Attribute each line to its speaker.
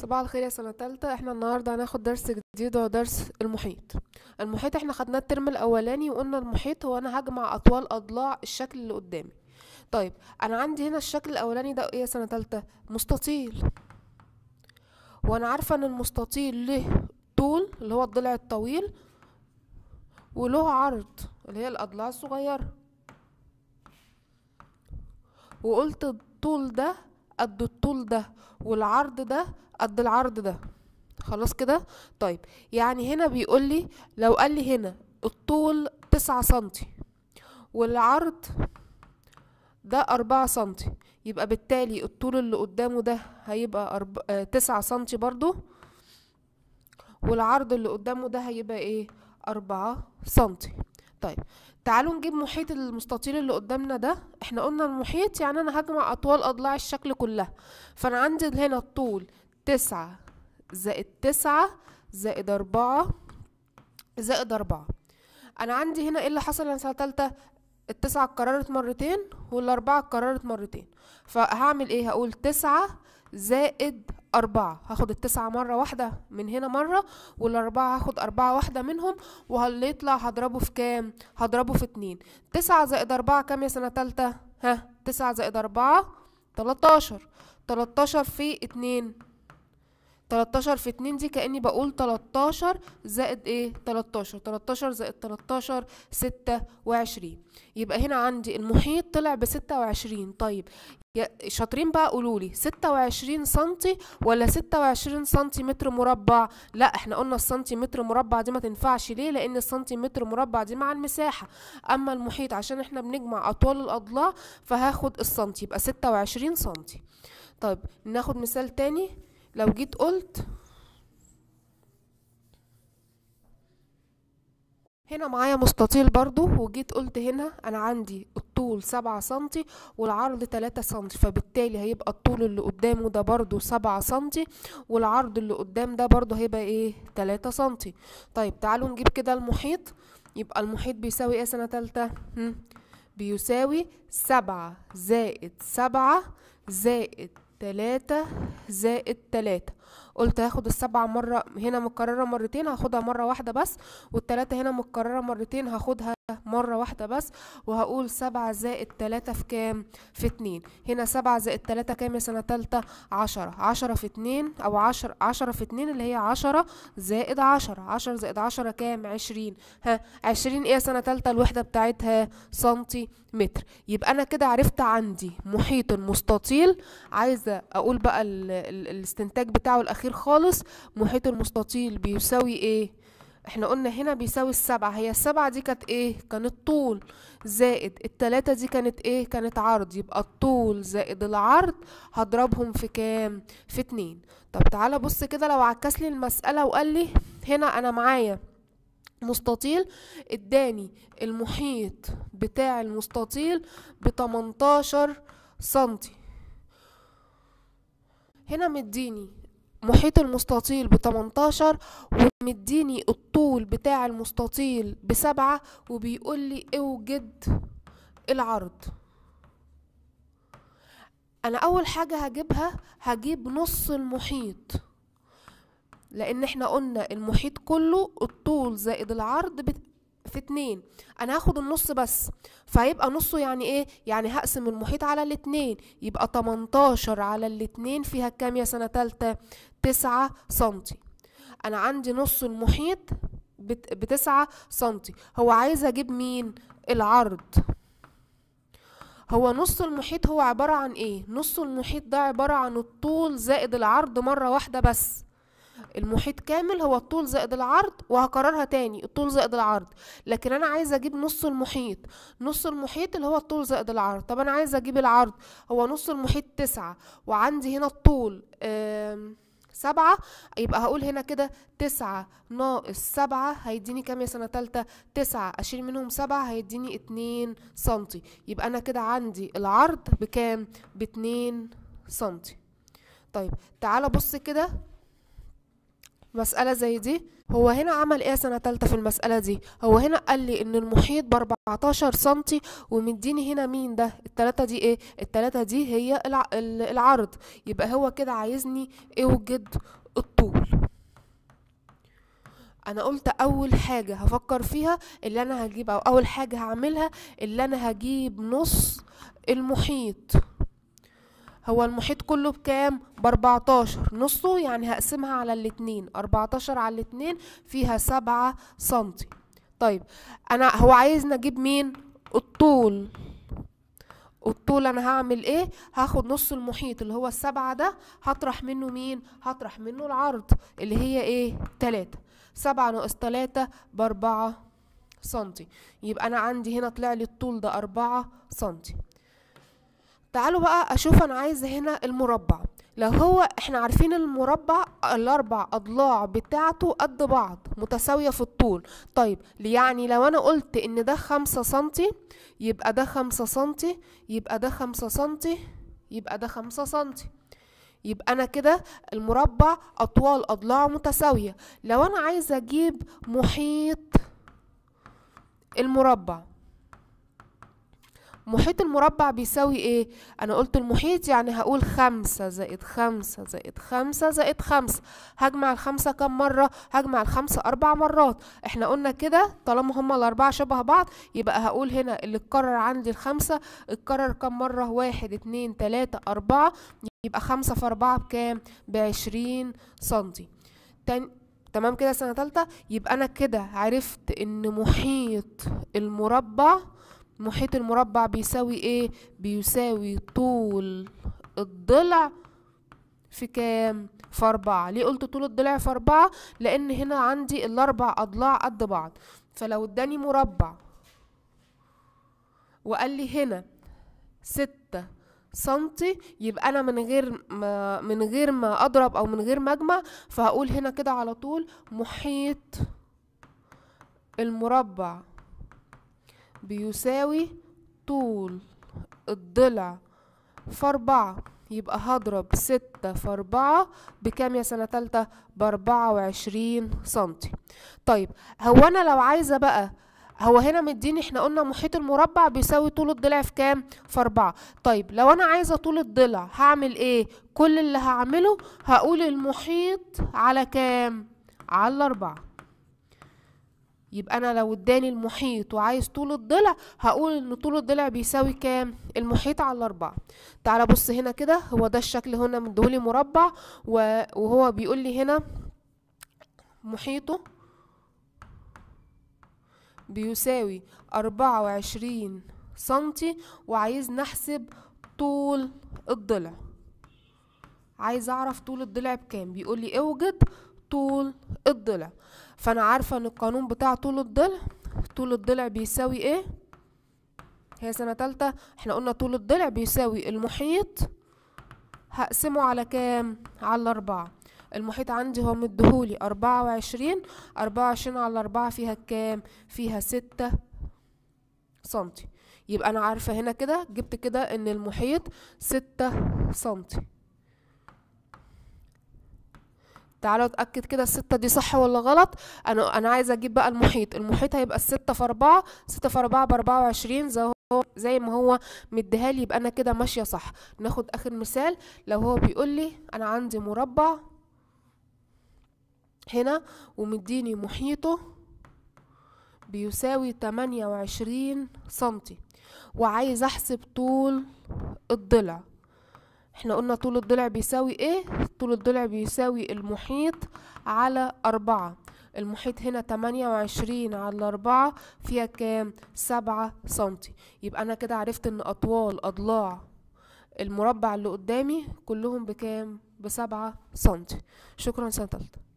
Speaker 1: صباح الخير يا سنة تالتة احنا النهاردة هناخد درس جديد هو درس المحيط المحيط احنا خدناه الترم الاولاني وقلنا المحيط هو انا هجمع اطوال اضلاع الشكل اللي قدامي طيب انا عندي هنا الشكل الاولاني ده ايه يا سنة تالتة مستطيل وانا عارفة ان المستطيل له طول اللي هو الضلع الطويل وله عرض اللي هي الاضلاع الصغيرة وقلت الطول ده قد الطول ده والعرض ده قد العرض ده خلاص كده طيب يعني هنا بيقول لي لو قال لي هنا الطول 9 سنتي والعرض ده أربعة سنتي يبقى بالتالي الطول اللي قدامه ده هيبقى 9 آه، سنتي برضو والعرض اللي قدامه ده هيبقى ايه أربعة سنتي طيب تعالوا نجيب محيط المستطيل اللي قدامنا ده احنا قلنا المحيط يعني انا هجمع اطوال اضلاع الشكل كلها فانا عندي هنا الطول تسعة زائد تسعة زائد أربعة زائد أربعة أنا عندي هنا إيه اللي حصل أنا سنة تالتة التسعة اتكررت مرتين والأربعة اتكررت مرتين فهعمل إيه هقول تسعة زائد أربعة هاخد التسعة مرة واحدة من هنا مرة والأربعة هاخد أربعة واحدة منهم وهاللي يطلع هضربه في كام؟ هضربه في اتنين تسعة زائد أربعة كام يا سنة تالتة؟ ها تسعة زائد أربعة تلاتاشر تلاتاشر في اتنين 13 في 2 دي كأني بقول 13 زائد ايه 13 13 زائد 13 26 يبقى هنا عندي المحيط طلع ب 26 طيب شاطرين بقى قولوا لي 26 سنتي ولا 26 سنتيمتر مربع لا احنا قلنا السنتيمتر مربع دي ما تنفعش ليه لان السنتيمتر مربع دي مع المساحة اما المحيط عشان احنا بنجمع اطوال الاضلاع فهاخد السنتي يبقى 26 سنتي طيب ناخد مثال تاني لو جيت قلت هنا معايا مستطيل برضو وجيت قلت هنا انا عندي الطول سبعة سنتي والعرض تلاتة سنتي فبالتالي هيبقى الطول اللي قدامه ده برضو سبعة سنتي والعرض اللي قدام ده برضو هيبقى ايه تلاتة سنتي طيب تعالوا نجيب كده المحيط يبقى المحيط بيساوي ايه سنة تالتة بيساوي سبعة زائد سبعة زائد تلاتة زائد تلاتة قلت هاخد السبعة مرة هنا متكررة مرتين هاخدها مرة واحدة بس والتلاتة هنا متكررة مرتين هاخدها مرة واحدة بس وهقول سبعة زائد تلاتة في كام في اتنين هنا سبعة زائد تلاتة كام يا سنة تالتة عشرة عشرة في اتنين او عشر عشرة في اتنين اللي هي عشرة زائد عشرة عشرة زائد عشرة كام عشرين ها عشرين ايه يا سنة تالتة الوحدة بتاعتها سنتي متر يبقى انا كده عرفت عندي محيط مستطيل عايزة اقول بقى الاستنتاج بتاعه بتاعه الاخير خالص محيط المستطيل بيساوي ايه احنا قلنا هنا بيساوي السبعة هي السبعة دي كانت ايه كانت طول زائد التلاتة دي كانت ايه كانت عرض يبقى الطول زائد العرض هضربهم في كام في اتنين طب تعالى بص كده لو عكس لي المسألة وقال لي هنا انا معايا مستطيل اداني المحيط بتاع المستطيل بتمنتاشر سنتي هنا مديني محيط المستطيل بتمنتاشر ومديني الطول بتاع المستطيل بسبعة وبيقول لي اوجد العرض انا اول حاجة هجيبها هجيب نص المحيط لان احنا قلنا المحيط كله الطول زائد العرض بت... في اتنين انا هاخد النص بس فهيبقى نصه يعني ايه يعني هقسم المحيط على الاتنين يبقى 18 على الاتنين فيها كام يا سنة تالتة تسعة سنتي أنا عندي نص المحيط بتسعة سنتي هو عايز أجيب مين العرض هو نص المحيط هو عبارة عن ايه نص المحيط ده عبارة عن الطول زائد العرض مرة واحدة بس المحيط كامل هو الطول زائد العرض وهكررها تاني الطول زائد العرض لكن انا عايزه اجيب نص المحيط نص المحيط اللي هو الطول زائد العرض طب انا عايزه اجيب العرض هو نص المحيط تسعة وعندي هنا الطول آه سبعة يبقى هقول هنا كده تسعة ناقص سبعة هيديني كام يا سنة تالتة تسعة أشيل منهم سبعة هيديني اتنين سنتي يبقى أنا كده عندي العرض بكام باتنين سنتي طيب تعالى بص كده مسألة زي دي هو هنا عمل ايه سنة تالتة في المسألة دي هو هنا قال لي ان المحيط باربعتاشر سنتي ومديني هنا مين ده التلاتة دي ايه التلاتة دي هي العرض يبقى هو كده عايزني اوجد الطول انا قلت اول حاجة هفكر فيها اللي انا هجيب او اول حاجة هعملها اللي انا هجيب نص المحيط هو المحيط كله بكام باربعتاشر نصه يعني هقسمها على الاتنين اربعتاشر على الاتنين فيها سبعة سنتي طيب انا هو عايزنا اجيب مين الطول الطول انا هعمل ايه هاخد نص المحيط اللي هو السبعة ده هطرح منه مين هطرح منه العرض اللي هي ايه تلاتة سبعة ناقص تلاتة باربعة سنتي يبقى انا عندي هنا طلع لي الطول ده اربعة سنتي تعالوا بقى اشوف انا عايزه هنا المربع لو هو احنا عارفين المربع الاربع اضلاع بتاعته قد بعض متساوية في الطول طيب يعني لو انا قلت ان ده خمسة سنتي يبقى ده خمسة سنتي يبقى ده خمسة سنتي يبقى ده خمسة سنتي يبقى انا كده المربع اطوال اضلاعه متساوية لو انا عايزة اجيب محيط المربع محيط المربع بيساوي ايه انا قلت المحيط يعني هقول خمسة زائد خمسة زائد خمسة زائد خمسة هجمع الخمسة كم مرة هجمع الخمسة اربع مرات احنا قلنا كده طالما هما الاربعة شبه بعض يبقى هقول هنا اللي اتكرر عندي الخمسة اتكرر كم مرة واحد اتنين تلاتة اربعة يبقى خمسة في أربعة بكام؟ بعشرين سنتي تاني تمام كده سنة تالتة يبقى أنا كده عرفت إن محيط المربع محيط المربع بيساوي ايه بيساوي طول الضلع في كام في أربعة ليه قلت طول الضلع في أربعة لأن هنا عندي الأربع أضلاع قد بعض فلو اداني مربع وقال لي هنا ستة سنتي يبقى أنا من غير ما من غير ما أضرب أو من غير ما أجمع فهقول هنا كده على طول محيط المربع بيساوي طول الضلع في أربعة يبقى هضرب ستة في أربعة بكام يا سنة تالتة بأربعة وعشرين سنتي طيب هو أنا لو عايزة بقى هو هنا مديني احنا قلنا محيط المربع بيساوي طول الضلع في كام في أربعة طيب لو انا عايزه طول الضلع هعمل ايه كل اللي هعمله هقول المحيط على كام على الأربعة يبقى انا لو اداني المحيط وعايز طول الضلع هقول ان طول الضلع بيساوي كام المحيط على الاربعة تعال بص هنا كده هو ده الشكل هنا دولي مربع وهو بيقول لي هنا محيطه بيساوي أربعة وعشرين سنتي وعايز نحسب طول الضلع عايز اعرف طول الضلع بكام بيقول لي اوجد طول الضلع فانا عارفه ان القانون بتاع طول الضلع طول الضلع بيساوي ايه هي سنه تالته احنا قلنا طول الضلع بيساوي المحيط هقسمه على كام على اربعة المحيط عندي هو مديهولي اربعة وعشرين اربعة وعشرين على اربعة فيها كام فيها ستة سنتي يبقى انا عارفة هنا كده جبت كده ان المحيط ستة سنتي تعالوا اتاكد كده الستة دي صح ولا غلط انا انا عايزه اجيب بقى المحيط المحيط هيبقى الستة في أربعة ستة في أربعة بأربعة وعشرين زي هو زي ما هو مديهالي يبقى انا كده ماشيه صح ناخد اخر مثال لو هو بيقول لي انا عندي مربع هنا ومديني محيطه بيساوي تمانية وعشرين سنتي وعايز احسب طول الضلع احنا قلنا طول الضلع بيساوي ايه طول الضلع بيساوي المحيط على أربعة المحيط هنا تمانية وعشرين على أربعة فيها كام سبعة سنتي يبقى أنا كده عرفت إن أطوال أضلاع المربع اللي قدامي كلهم بكام بسبعة سنتي شكرا سنة تالتة